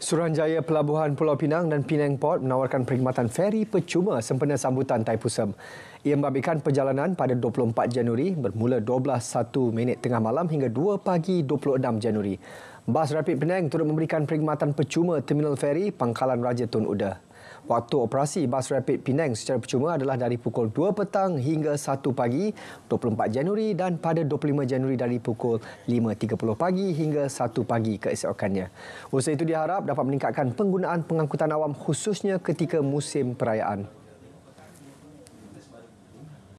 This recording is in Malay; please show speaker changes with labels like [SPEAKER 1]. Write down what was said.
[SPEAKER 1] Suruhanjaya Pelabuhan Pulau Pinang dan Penang Port menawarkan perkhidmatan feri percuma sempena sambutan Pusam. Ia membabitkan perjalanan pada 24 Januari bermula 12.01 minit tengah malam hingga 2 pagi 26 Januari. Bas Rapid Penang turut memberikan perkhidmatan percuma terminal feri Pangkalan Raja Tun Uda. Waktu operasi bas rapid Penang secara percuma adalah dari pukul 2 petang hingga 1 pagi 24 Januari dan pada 25 Januari dari pukul 5.30 pagi hingga 1 pagi keesokannya. Usaha itu diharap dapat meningkatkan penggunaan pengangkutan awam khususnya ketika musim perayaan